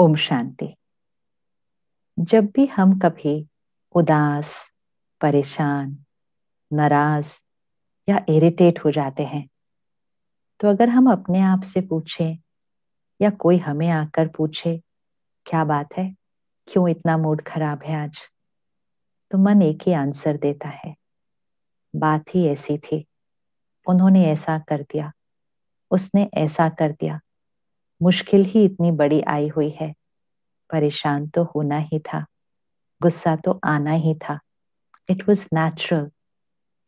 ओम शांति जब भी हम कभी उदास परेशान नाराज या इरिटेट हो जाते हैं तो अगर हम अपने आप से पूछें या कोई हमें आकर पूछे क्या बात है क्यों इतना मूड खराब है आज तो मन एक ही आंसर देता है बात ही ऐसी थी उन्होंने ऐसा कर दिया उसने ऐसा कर दिया मुश्किल ही इतनी बड़ी आई हुई है परेशान तो होना ही था गुस्सा तो आना ही था it was natural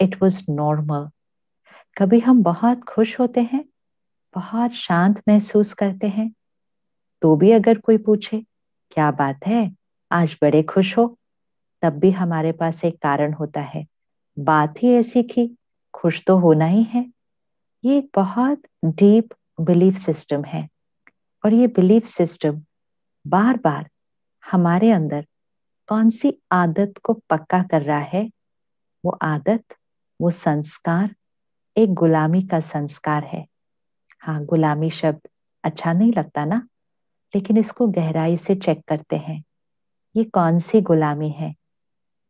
it was normal कभी हम बहुत खुश होते हैं बहुत शांत महसूस करते हैं तो भी अगर कोई पूछे क्या बात है आज बड़े खुश हो तब भी हमारे पास एक कारण होता है बात ही ऐसी की खुश तो होना ही है ये एक बहुत डीप बिलीफ सिस्टम है और ये बिलीफ सिस्टम बार बार हमारे अंदर कौन सी आदत को पक्का कर रहा है वो आदत वो संस्कार एक गुलामी का संस्कार है हाँ गुलामी शब्द अच्छा नहीं लगता ना लेकिन इसको गहराई से चेक करते हैं ये कौन सी गुलामी है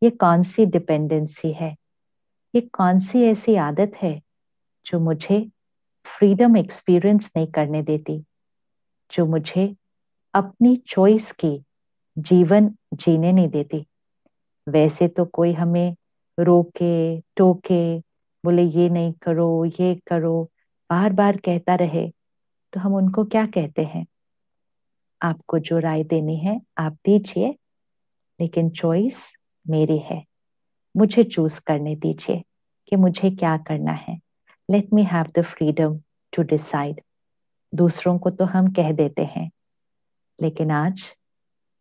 ये कौन सी डिपेंडेंसी है ये कौन सी ऐसी आदत है जो मुझे फ्रीडम एक्सपीरियंस नहीं करने देती जो मुझे अपनी चॉइस की जीवन जीने नहीं देती वैसे तो कोई हमें रोके टोके बोले ये नहीं करो ये करो बार बार कहता रहे तो हम उनको क्या कहते हैं आपको जो राय देनी है आप दीजिए लेकिन चॉइस मेरी है मुझे चूज करने दीजिए कि मुझे क्या करना है let me have the freedom to decide दूसरों को तो हम कह देते हैं लेकिन आज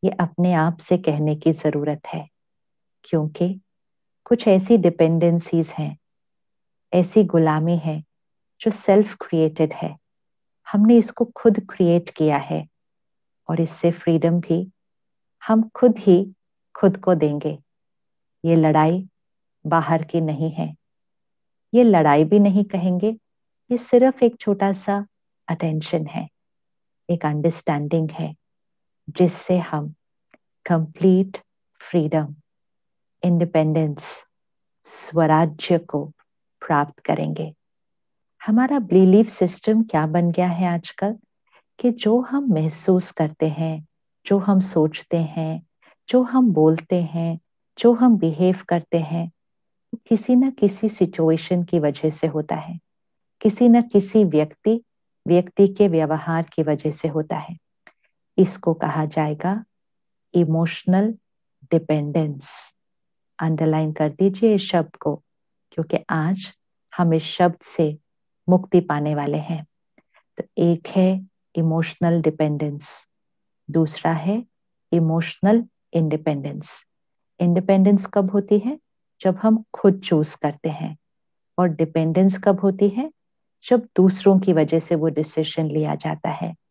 ये अपने आप से कहने की ज़रूरत है क्योंकि कुछ ऐसी डिपेंडेंसीज हैं ऐसी गुलामी है जो सेल्फ क्रिएटेड है हमने इसको खुद क्रिएट किया है और इससे फ्रीडम भी हम खुद ही खुद को देंगे ये लड़ाई बाहर की नहीं है ये लड़ाई भी नहीं कहेंगे ये सिर्फ एक छोटा सा अटेंशन है एक अंडरस्टैंडिंग है जिससे हम कंप्लीट फ्रीडम इंडिपेंडेंस स्वराज्य को प्राप्त करेंगे हमारा बिलीफ सिस्टम क्या बन गया है आजकल कि जो हम महसूस करते हैं जो हम सोचते हैं जो हम बोलते हैं जो हम बिहेव करते हैं किसी न किसी सिचुएशन की वजह से होता है किसी न किसी व्यक्ति व्यक्ति के व्यवहार की वजह से होता है इसको कहा जाएगा इमोशनल डिपेंडेंस अंडरलाइन कर दीजिए इस शब्द को क्योंकि आज हम इस शब्द से मुक्ति पाने वाले हैं तो एक है इमोशनल डिपेंडेंस दूसरा है इमोशनल इंडिपेंडेंस इंडिपेंडेंस कब होती है जब हम खुद चूज करते हैं और डिपेंडेंस कब होती है जब दूसरों की वजह से वो डिसीजन लिया जाता है